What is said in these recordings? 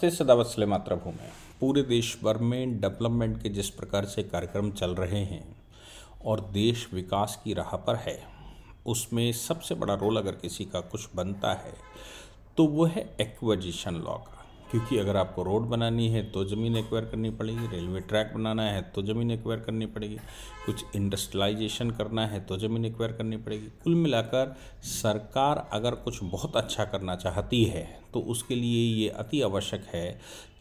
से सदाबसलम प्रभु पूरे देश भर में डेवलपमेंट के जिस प्रकार से कार्यक्रम चल रहे हैं और देश विकास की राह पर है उसमें सबसे बड़ा रोल अगर किसी का कुछ बनता है तो वो है एक्विजिशन लॉ का क्योंकि अगर आपको रोड बनानी है तो ज़मीन एक्वायर करनी पड़ेगी रेलवे ट्रैक बनाना है तो ज़मीन एक्वायर करनी पड़ेगी कुछ इंडस्ट्रियलाइजेशन करना है तो ज़मीन एक्वायर करनी पड़ेगी कुल मिलाकर सरकार अगर कुछ बहुत अच्छा करना चाहती है तो उसके लिए ये अति आवश्यक है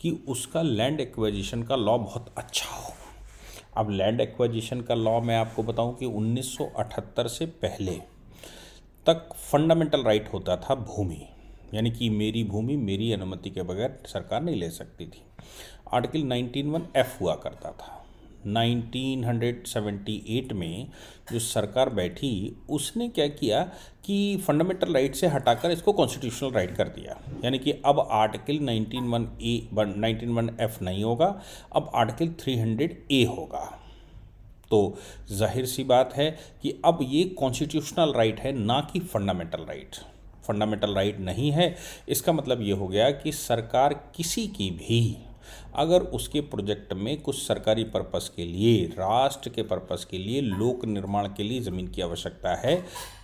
कि उसका लैंड एक्वाइजेशन का लॉ बहुत अच्छा हो अब लैंड एक्वाइजेशन का लॉ मैं आपको बताऊं कि 1978 से पहले तक फंडामेंटल राइट होता था भूमि यानी कि मेरी भूमि मेरी अनुमति के बगैर सरकार नहीं ले सकती थी आर्टिकल वन एफ हुआ करता था 1978 में जो सरकार बैठी उसने क्या किया कि फंडामेंटल राइट से हटाकर इसको कॉन्स्टिट्यूशनल राइट कर दिया यानी कि अब article one A one F नहीं होगा अब आर्टिकल 300 ए होगा तो जाहिर सी बात है कि अब ये कॉन्स्टिट्यूशनल राइट है ना कि फंडामेंटल राइट फंडामेंटल राइट नहीं है इसका मतलब ये हो गया कि सरकार किसी की भी अगर उसके प्रोजेक्ट में कुछ सरकारी पर्पस के लिए राष्ट्र के पर्पस के लिए लोक निर्माण के लिए ज़मीन की आवश्यकता है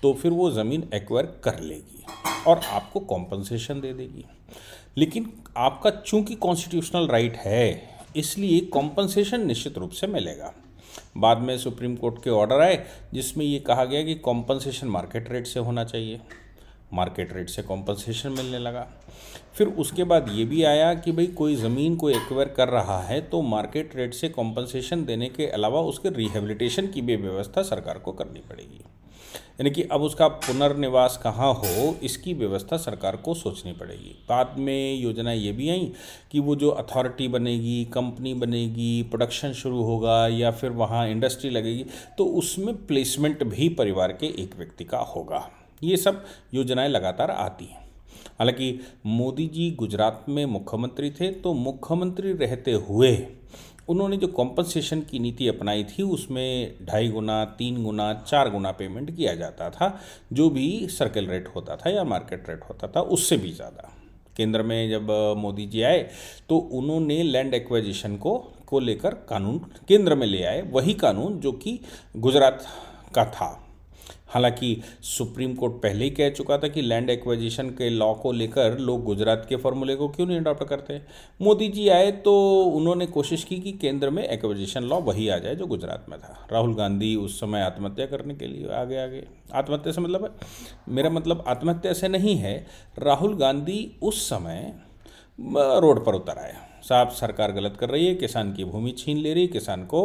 तो फिर वो ज़मीन एक्वायर कर लेगी और आपको कॉम्पनसेशन दे देगी लेकिन आपका चूंकि कॉन्स्टिट्यूशनल राइट है इसलिए कॉम्पनसेशन निश्चित रूप से मिलेगा बाद में सुप्रीम कोर्ट के ऑर्डर आए जिसमें ये कहा गया कि कॉम्पनसेशन मार्केट रेट से होना चाहिए मार्केट रेट से कॉम्पनसेशन मिलने लगा फिर उसके बाद ये भी आया कि भाई कोई ज़मीन को एक्वायर कर रहा है तो मार्केट रेट से कॉम्पनसेशन देने के अलावा उसके रिहेबिलिटेशन की भी व्यवस्था सरकार को करनी पड़ेगी यानी कि अब उसका पुनर्निवास कहाँ हो इसकी व्यवस्था सरकार को सोचनी पड़ेगी बाद में योजना ये भी आई कि वो जो अथॉरिटी बनेगी कंपनी बनेगी प्रोडक्शन शुरू होगा या फिर वहाँ इंडस्ट्री लगेगी तो उसमें प्लेसमेंट भी परिवार के एक व्यक्ति का होगा ये सब योजनाएं लगातार आती हैं हालांकि मोदी जी गुजरात में मुख्यमंत्री थे तो मुख्यमंत्री रहते हुए उन्होंने जो कॉम्पनसेशन की नीति अपनाई थी उसमें ढाई गुना तीन गुना चार गुना पेमेंट किया जाता था जो भी सर्कल रेट होता था या मार्केट रेट होता था उससे भी ज़्यादा केंद्र में जब मोदी जी आए तो उन्होंने लैंड एक्वाइजेशन को को लेकर कानून केंद्र में ले आए वही कानून जो कि गुजरात का था हालांकि सुप्रीम कोर्ट पहले ही कह चुका था कि लैंड एक्विजिशन के लॉ को लेकर लोग गुजरात के फॉर्मूले को क्यों नहीं अडॉप्ट करते मोदी जी आए तो उन्होंने कोशिश की कि केंद्र में एक्विजिशन लॉ वही आ जाए जो गुजरात में था राहुल गांधी उस समय आत्महत्या करने के लिए आगे आगे आत्महत्या से मतलब मेरा मतलब आत्महत्या से नहीं है राहुल गांधी उस समय रोड पर उतर आए साफ सरकार गलत कर रही है किसान की भूमि छीन ले रही है किसान को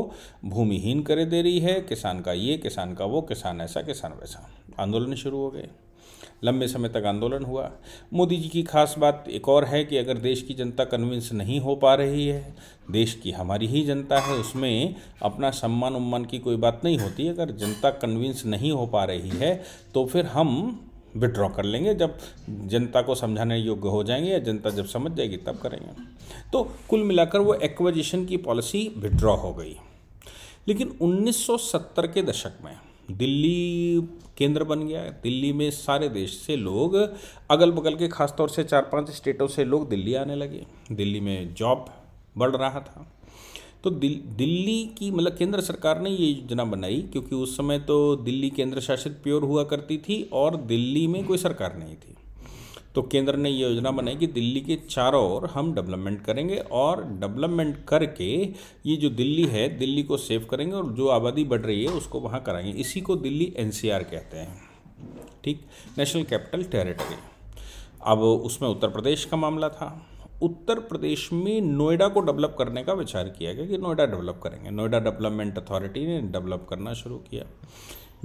भूमिहीन कर दे रही है किसान का ये किसान का वो किसान ऐसा किसान वैसा आंदोलन शुरू हो गए लंबे समय तक आंदोलन हुआ मोदी जी की खास बात एक और है कि अगर देश की जनता कन्विंस नहीं हो पा रही है देश की हमारी ही जनता है उसमें अपना सम्मान उम्मान की कोई बात नहीं होती अगर जनता कन्विंस नहीं हो पा रही है तो फिर हम विड्रॉ कर लेंगे जब जनता को समझाने योग्य हो जाएंगे या जनता जब समझ जाएगी तब करेंगे तो कुल मिलाकर वो एक्विजिशन की पॉलिसी विड्रॉ हो गई लेकिन 1970 के दशक में दिल्ली केंद्र बन गया दिल्ली में सारे देश से लोग अगल बगल के खासतौर से चार पांच स्टेटों से लोग दिल्ली आने लगे दिल्ली में जॉब बढ़ रहा था तो दिल दिल्ली की मतलब केंद्र सरकार ने ये योजना बनाई क्योंकि उस समय तो दिल्ली केंद्र शासित प्योर हुआ करती थी और दिल्ली में कोई सरकार नहीं थी तो केंद्र ने ये योजना बनाई कि दिल्ली के चारों ओर हम डेवलपमेंट करेंगे और डेवलपमेंट करके ये जो दिल्ली है दिल्ली को सेव करेंगे और जो आबादी बढ़ रही है उसको वहाँ कराएंगे इसी को दिल्ली एन कहते हैं ठीक नेशनल कैपिटल टेरिटरी अब उसमें उत्तर प्रदेश का मामला था उत्तर प्रदेश में नोएडा को डेवलप करने का विचार किया गया कि नोएडा डेवलप करेंगे नोएडा डेवलपमेंट अथॉरिटी ने डेवलप करना शुरू किया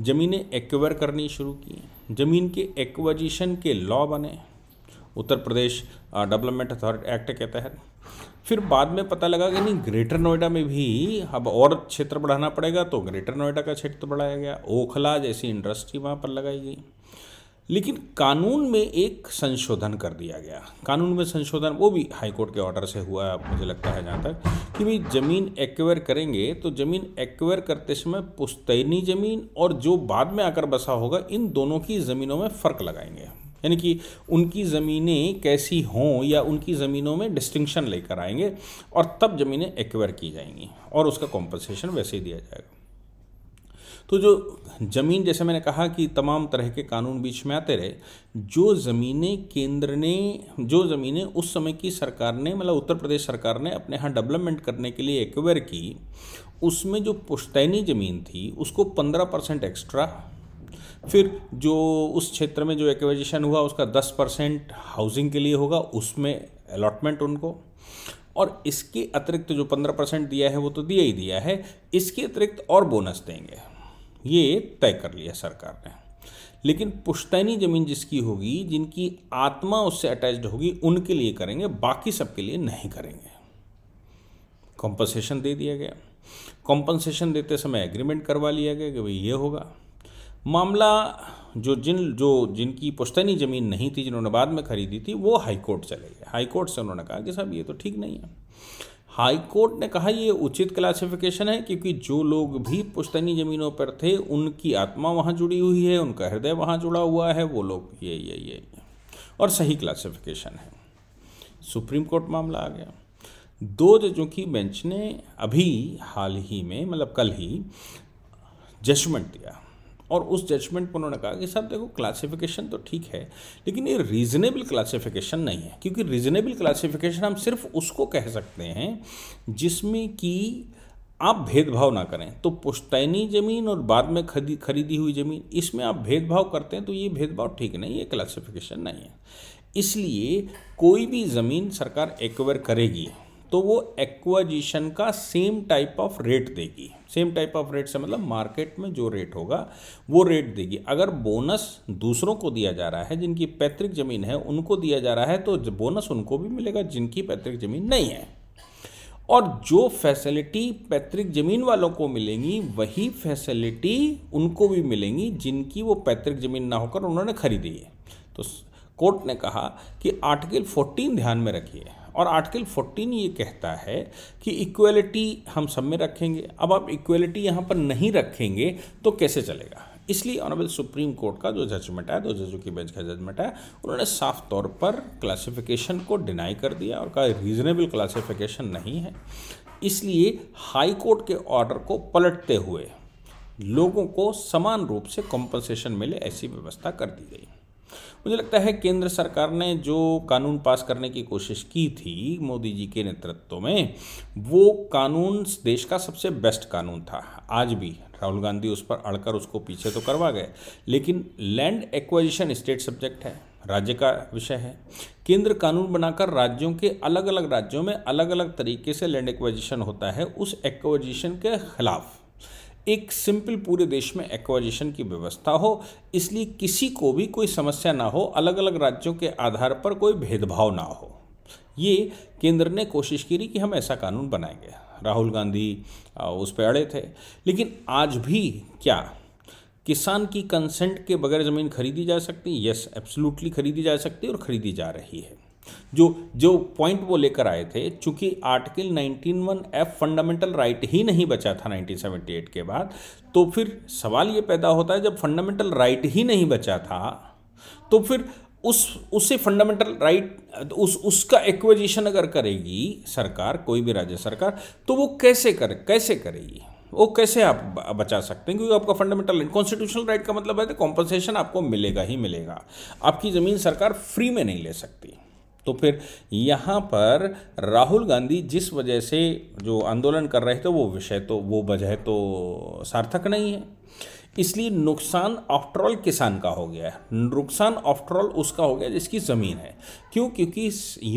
ज़मीनें एक्वायर करनी शुरू की ज़मीन के एक्वाजिशन के लॉ बने Uttar Pradesh development authority act के तहत फिर बाद में पता लगा कि नहीं ग्रेटर नोएडा में भी अब और क्षेत्र बढ़ाना पड़ेगा तो ग्रेटर नोएडा का क्षेत्र बढ़ाया गया ओखला जैसी इंडस्ट्री वहाँ पर लगाई गई लेकिन कानून में एक संशोधन कर दिया गया कानून में संशोधन वो भी हाईकोर्ट के ऑर्डर से हुआ है मुझे लगता है जहाँ तक कि भाई ज़मीन एक्वायर करेंगे तो ज़मीन एक्वायर करते समय पुस्तैनी ज़मीन और जो बाद में आकर बसा होगा इन दोनों की ज़मीनों में फ़र्क लगाएंगे यानी कि उनकी ज़मीनें कैसी हों या उनकी ज़मीनों में डिस्टिंक्शन लेकर आएंगे और तब ज़मीनें एक्वायर की जाएंगी और उसका कॉम्पनसेशन वैसे ही दिया जाएगा तो जो ज़मीन जैसे मैंने कहा कि तमाम तरह के कानून बीच में आते रहे जो ज़मीनें केंद्र ने जो ज़मीनें उस समय की सरकार ने मतलब उत्तर प्रदेश सरकार ने अपने यहाँ डेवलपमेंट करने के लिए एक्वेयर की उसमें जो पुश्तैनी ज़मीन थी उसको पंद्रह परसेंट एक्स्ट्रा फिर जो उस क्षेत्र में जो एक्वेजिशन हुआ उसका दस परसेंट हाउसिंग के लिए होगा उसमें अलॉटमेंट उनको और इसके अतिरिक्त जो पंद्रह परसेंट दिया है वो तो दिया ही दिया है इसके अतिरिक्त और बोनस देंगे ये तय कर लिया सरकार ने लेकिन पुश्तैनी ज़मीन जिसकी होगी जिनकी आत्मा उससे अटैच्ड होगी उनके लिए करेंगे बाकी सबके लिए नहीं करेंगे कॉम्पनसेशन दे दिया गया कॉम्पनसेशन देते समय एग्रीमेंट करवा लिया गया कि भाई ये होगा मामला जो जिन जो जिनकी पुश्तैनी ज़मीन नहीं थी जिन्होंने बाद में खरीदी थी वो हाईकोर्ट चले गए हाईकोर्ट से उन्होंने कहा कि साहब ये तो ठीक नहीं है हाई कोर्ट ने कहा ये उचित क्लासिफिकेशन है क्योंकि जो लोग भी पुश्तनी ज़मीनों पर थे उनकी आत्मा वहाँ जुड़ी हुई है उनका हृदय वहाँ जुड़ा हुआ है वो लोग ये ये ये और सही क्लासिफिकेशन है सुप्रीम कोर्ट मामला आ गया दो जजों की बेंच ने अभी हाल ही में मतलब कल ही जजमेंट दिया और उस जजमेंट पर उन्होंने कहा कि साहब देखो क्लासिफिकेशन तो ठीक है लेकिन ये रीज़नेबल क्लासिफिकेशन नहीं है क्योंकि रीज़नेबल क्लासिफिकेशन हम सिर्फ उसको कह सकते हैं जिसमें कि आप भेदभाव ना करें तो पुश्तैनी ज़मीन और बाद में खरीदी खरीदी हुई ज़मीन इसमें आप भेदभाव करते हैं तो ये भेदभाव ठीक नहीं है क्लासिफिकेशन नहीं है इसलिए कोई भी ज़मीन सरकार एक्वायर करेगी तो वो एक्वाजिशन का सेम टाइप ऑफ रेट देगी सेम टाइप ऑफ रेट से मतलब मार्केट में जो रेट होगा वो रेट देगी अगर बोनस दूसरों को दिया जा रहा है जिनकी पैतृक ज़मीन है उनको दिया जा रहा है तो बोनस उनको भी मिलेगा जिनकी पैतृक ज़मीन नहीं है और जो फैसिलिटी पैतृक ज़मीन वालों को मिलेंगी वही फैसिलिटी उनको भी मिलेंगी जिनकी वो पैतृक ज़मीन ना होकर उन्होंने खरीदी है तो कोर्ट ने कहा कि आर्टिकल 14 ध्यान में रखिए और आर्टिकल 14 ये कहता है कि इक्वलिटी हम सब में रखेंगे अब आप इक्वलिटी यहाँ पर नहीं रखेंगे तो कैसे चलेगा इसलिए ऑनरेबल सुप्रीम कोर्ट का जो जजमेंट है दो जजों की बेंच का जजमेंट है उन्होंने साफ तौर पर क्लासिफिकेशन को डिनाई कर दिया और कहा रीजनेबल क्लासिफिकेशन नहीं है इसलिए हाई कोर्ट के ऑर्डर को पलटते हुए लोगों को समान रूप से कॉम्पनसेशन मिले ऐसी व्यवस्था कर दी गई मुझे लगता है केंद्र सरकार ने जो कानून पास करने की कोशिश की थी मोदी जी के नेतृत्व में वो कानून देश का सबसे बेस्ट कानून था आज भी राहुल गांधी उस पर अड़कर उसको पीछे तो करवा गए लेकिन लैंड एक्वाजिशन स्टेट सब्जेक्ट है राज्य का विषय है केंद्र कानून बनाकर राज्यों के अलग अलग राज्यों में अलग अलग तरीके से लैंड एक्वाजिशन होता है उस एक्वाजिशन के खिलाफ़ एक सिंपल पूरे देश में एक्वाजेशन की व्यवस्था हो इसलिए किसी को भी कोई समस्या ना हो अलग अलग राज्यों के आधार पर कोई भेदभाव ना हो ये केंद्र ने कोशिश की कि हम ऐसा कानून बनाएंगे राहुल गांधी उस पर अड़े थे लेकिन आज भी क्या किसान की कंसेंट के बगैर ज़मीन खरीदी जा सकती यस एब्सोल्युटली खरीदी जा सकती है और खरीदी जा रही है जो जो पॉइंट वो लेकर आए थे चूंकि article one F fundamental right ही नहीं बचा था 1978 के बाद तो फिर सवाल ये पैदा होता है जब फंडामेंटल राइट ही नहीं बचा था तो फिर उस उसे फंडामेंटल राइट उस उसका एक्विजिशन अगर करेगी सरकार कोई भी राज्य सरकार तो वो कैसे करे कैसे करेगी वो कैसे आप बचा सकते हैं क्योंकि आपका फंडामेंटल राइट कॉन्स्टिट्यूशनल राइट का मतलब है कॉम्पनसेशन आपको मिलेगा ही मिलेगा आपकी ज़मीन सरकार फ्री में नहीं ले सकती तो फिर यहाँ पर राहुल गांधी जिस वजह से जो आंदोलन कर रहे थे वो विषय तो वो वजह तो सार्थक नहीं है इसलिए नुकसान ऑफ्टरऑल किसान का हो गया है नुकसान ऑफ्टरऑल उसका हो गया जिसकी ज़मीन है क्यों क्योंकि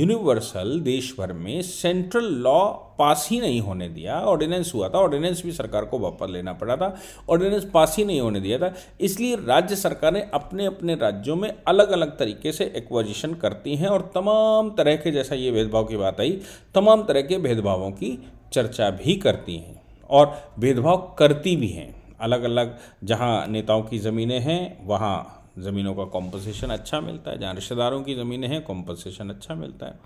यूनिवर्सल देश भर में सेंट्रल लॉ पास ही नहीं होने दिया ऑर्डिनेंस हुआ था ऑर्डिनेंस भी सरकार को वापस लेना पड़ा था ऑर्डिनेंस पास ही नहीं होने दिया था इसलिए राज्य सरकारें अपने अपने राज्यों में अलग अलग तरीके से एक्वाजिशन करती हैं और तमाम तरह के जैसा ये भेदभाव की बात आई तमाम तरह के भेदभावों की चर्चा भी करती हैं और भेदभाव करती भी हैं अलग अलग जहाँ नेताओं की ज़मीनें हैं वहाँ ज़मीनों का कॉम्पोजिशन अच्छा मिलता है जहाँ रिश्तेदारों की ज़मीनें हैं कॉम्पनसेशन अच्छा मिलता है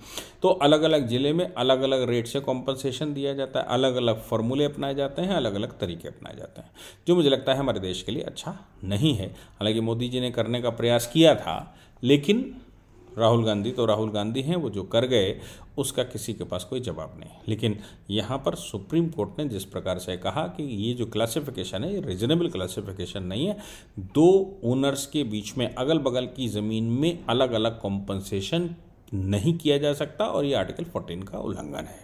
तो अलग अलग ज़िले में अलग अलग रेट से कॉम्पनसेशन दिया जाता है अलग अलग फॉर्मूले अपनाए जाते हैं अलग अलग तरीके अपनाए जाते हैं जो मुझे लगता है हमारे देश के लिए अच्छा नहीं है हालांकि मोदी जी ने करने का प्रयास किया था लेकिन राहुल गांधी तो राहुल गांधी हैं वो जो कर गए उसका किसी के पास कोई जवाब नहीं लेकिन यहाँ पर सुप्रीम कोर्ट ने जिस प्रकार से कहा कि ये जो क्लासिफिकेशन है ये रिजनेबल क्लासिफिकेशन नहीं है दो ओनर्स के बीच में अगल बगल की ज़मीन में अलग अलग कॉम्पनसेशन नहीं किया जा सकता और ये आर्टिकल फोर्टीन का उल्लंघन है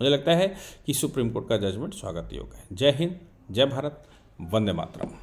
मुझे लगता है कि सुप्रीम कोर्ट का जजमेंट स्वागत योग्य है जय हिंद जय भारत वंदे मातरम